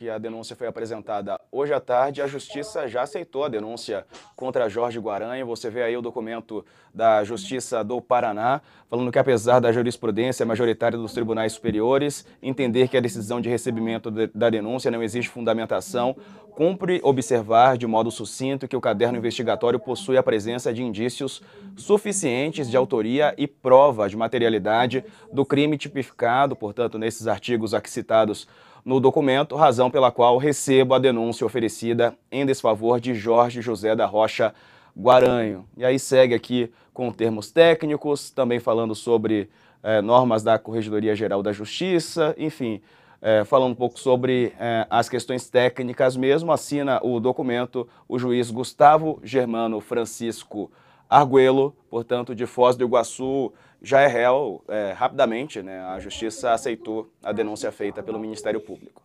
que a denúncia foi apresentada hoje à tarde, a Justiça já aceitou a denúncia contra Jorge Guaranha. Você vê aí o documento da Justiça do Paraná, falando que apesar da jurisprudência majoritária dos tribunais superiores entender que a decisão de recebimento de, da denúncia não exige fundamentação, cumpre observar de modo sucinto que o caderno investigatório possui a presença de indícios suficientes de autoria e prova de materialidade do crime tipificado, portanto, nesses artigos aqui citados no documento, razão pela qual recebo a denúncia oferecida em desfavor de Jorge José da Rocha Guaranho. E aí segue aqui com termos técnicos, também falando sobre eh, normas da Corregedoria Geral da Justiça, enfim, eh, falando um pouco sobre eh, as questões técnicas mesmo, assina o documento o juiz Gustavo Germano Francisco Arguello, portanto, de Foz do Iguaçu, já é réu é, rapidamente. Né? A justiça aceitou a denúncia feita pelo Ministério Público.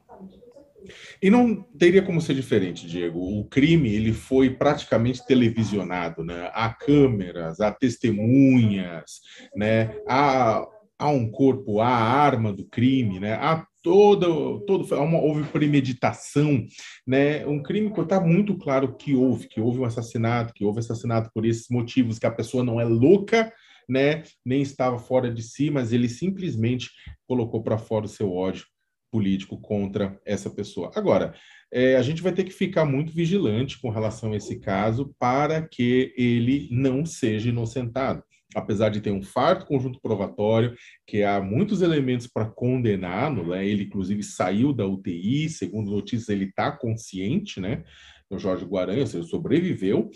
E não teria como ser diferente, Diego. O crime ele foi praticamente televisionado, né? Há câmeras, há testemunhas, né? Há, há um corpo, há a arma do crime, né? Há todo, todo uma, houve premeditação, né? Um crime que está muito claro que houve, que houve um assassinato, que houve assassinato por esses motivos, que a pessoa não é louca, né? Nem estava fora de si, mas ele simplesmente colocou para fora o seu ódio político contra essa pessoa. Agora, é, a gente vai ter que ficar muito vigilante com relação a esse caso para que ele não seja inocentado apesar de ter um farto conjunto provatório, que há muitos elementos para condená-lo, né? ele inclusive saiu da UTI, segundo notícias ele está consciente, né? O Jorge Guaranha, ou seja, sobreviveu.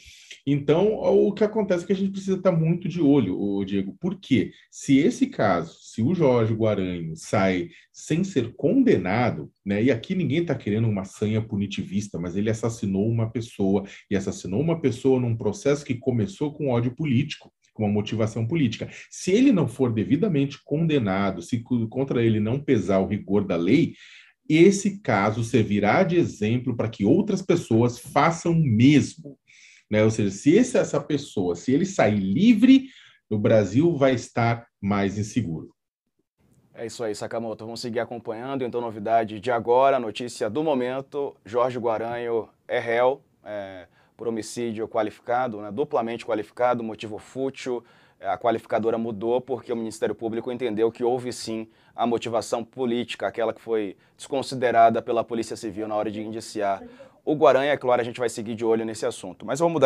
Então, o que acontece é que a gente precisa estar tá muito de olho, o Diego, porque se esse caso, se o Jorge Guaranha sai sem ser condenado, né, e aqui ninguém está querendo uma sanha punitivista, mas ele assassinou uma pessoa e assassinou uma pessoa num processo que começou com ódio político com uma motivação política. Se ele não for devidamente condenado, se contra ele não pesar o rigor da lei, esse caso servirá de exemplo para que outras pessoas façam o mesmo. Né? Ou seja, se esse, essa pessoa, se ele sair livre, o Brasil vai estar mais inseguro. É isso aí, Sakamoto. Vamos seguir acompanhando. Então, novidade de agora, notícia do momento: Jorge Guaranho é réu. É por homicídio qualificado, né, duplamente qualificado, motivo fútil. Eh, a qualificadora mudou porque o Ministério Público entendeu que houve sim a motivação política, aquela que foi desconsiderada pela Polícia Civil na hora de indiciar o Guaranha. É claro, a gente vai seguir de olho nesse assunto. Mas vamos vou mudar de